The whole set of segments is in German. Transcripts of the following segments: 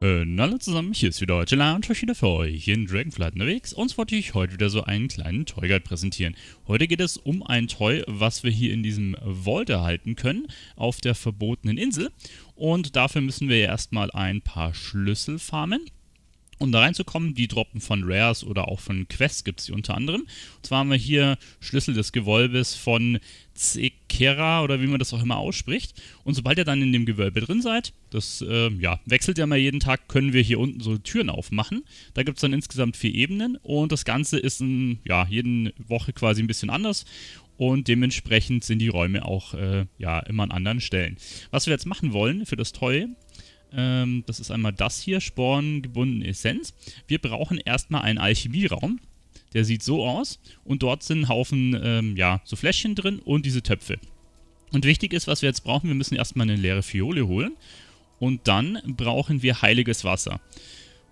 Äh, hallo zusammen, hier ist wieder heute La und euch wieder für euch in Dragonflight unterwegs. Uns wollte ich heute wieder so einen kleinen Toy Guide präsentieren. Heute geht es um ein Toy, was wir hier in diesem Vault erhalten können, auf der verbotenen Insel. Und dafür müssen wir erstmal ein paar Schlüssel farmen um da reinzukommen, die droppen von Rares oder auch von Quests gibt es die unter anderem. Und zwar haben wir hier Schlüssel des Gewölbes von Zekera oder wie man das auch immer ausspricht. Und sobald ihr dann in dem Gewölbe drin seid, das äh, ja, wechselt ja mal jeden Tag, können wir hier unten so Türen aufmachen. Da gibt es dann insgesamt vier Ebenen und das Ganze ist ein, ja, jeden Woche quasi ein bisschen anders. Und dementsprechend sind die Räume auch äh, ja, immer an anderen Stellen. Was wir jetzt machen wollen für das Toy ähm, das ist einmal das hier, Sporen gebundene Essenz. Wir brauchen erstmal einen Alchemieraum. Der sieht so aus und dort sind ein Haufen, ähm, ja, so Fläschchen drin und diese Töpfe. Und wichtig ist, was wir jetzt brauchen, wir müssen erstmal eine leere Fiole holen und dann brauchen wir heiliges Wasser.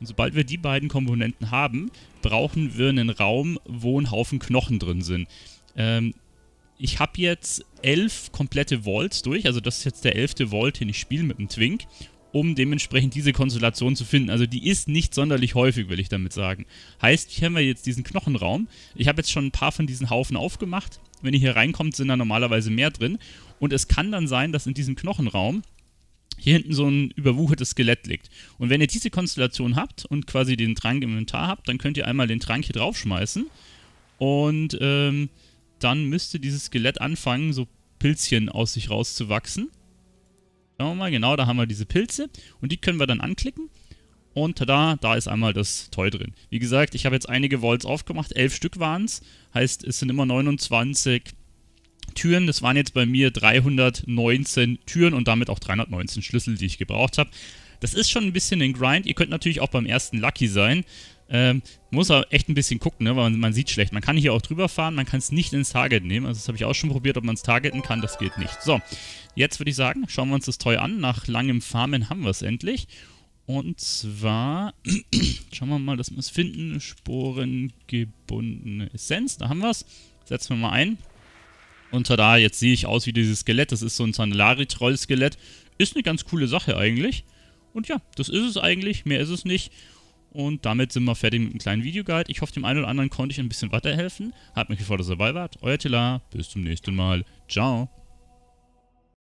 Und sobald wir die beiden Komponenten haben, brauchen wir einen Raum, wo ein Haufen Knochen drin sind. Ähm, ich habe jetzt elf komplette Vaults durch, also das ist jetzt der elfte Vault, den ich spiele mit dem Twink um dementsprechend diese Konstellation zu finden. Also die ist nicht sonderlich häufig, will ich damit sagen. Heißt, hier haben wir jetzt diesen Knochenraum. Ich habe jetzt schon ein paar von diesen Haufen aufgemacht. Wenn ihr hier reinkommt, sind da normalerweise mehr drin. Und es kann dann sein, dass in diesem Knochenraum hier hinten so ein überwuchertes Skelett liegt. Und wenn ihr diese Konstellation habt und quasi den Trank im Inventar habt, dann könnt ihr einmal den Trank hier draufschmeißen. Und ähm, dann müsste dieses Skelett anfangen, so Pilzchen aus sich rauszuwachsen. Schauen wir mal, genau, da haben wir diese Pilze und die können wir dann anklicken. Und tada, da ist einmal das Toy drin. Wie gesagt, ich habe jetzt einige Vaults aufgemacht, elf Stück waren es. Heißt, es sind immer 29 Türen. Das waren jetzt bei mir 319 Türen und damit auch 319 Schlüssel, die ich gebraucht habe. Das ist schon ein bisschen ein Grind. Ihr könnt natürlich auch beim ersten Lucky sein. Ähm, muss aber echt ein bisschen gucken, ne? weil man, man, sieht schlecht. Man kann hier auch drüber fahren, man kann es nicht ins Target nehmen. Also das habe ich auch schon probiert, ob man es targeten kann. Das geht nicht. So, Jetzt würde ich sagen, schauen wir uns das Toy an. Nach langem Farmen haben wir es endlich. Und zwar, schauen wir mal, dass wir es finden. Sporengebundene Essenz, da haben wir es. Setzen wir mal ein. Und tada, jetzt sehe ich aus wie dieses Skelett. Das ist so ein Sandalari-Troll-Skelett. Ist eine ganz coole Sache eigentlich. Und ja, das ist es eigentlich. Mehr ist es nicht. Und damit sind wir fertig mit einem kleinen Videoguide. Ich hoffe, dem einen oder anderen konnte ich ein bisschen weiterhelfen. Hat mich gefreut, dass ihr dabei wart. Euer Tila, bis zum nächsten Mal. Ciao.